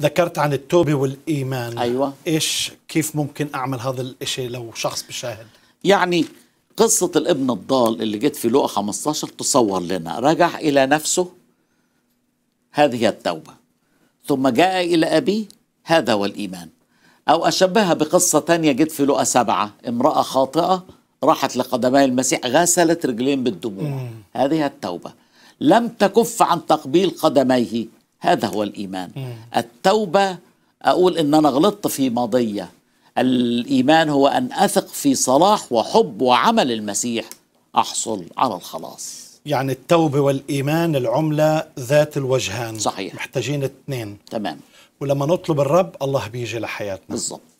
ذكرت عن التوبة والإيمان أيوة إيش كيف ممكن أعمل هذا الإشي لو شخص بشاهد يعني قصة الابن الضال اللي جت في لوقا 15 تصور لنا رجع إلى نفسه هذه التوبة ثم جاء إلى أبيه هذا والإيمان أو أشبهها بقصة تانية جت في لوقا سبعة امرأة خاطئة راحت لقدمي المسيح غسلت رجلين بالدموع هذه التوبة لم تكف عن تقبيل قدميه هذا هو الإيمان التوبة أقول إن أنا غلطت في ماضية الإيمان هو أن أثق في صلاح وحب وعمل المسيح أحصل على الخلاص يعني التوبة والإيمان العملة ذات الوجهان صحيح محتاجين اثنين تمام ولما نطلب الرب الله بيجي لحياتنا بالظبط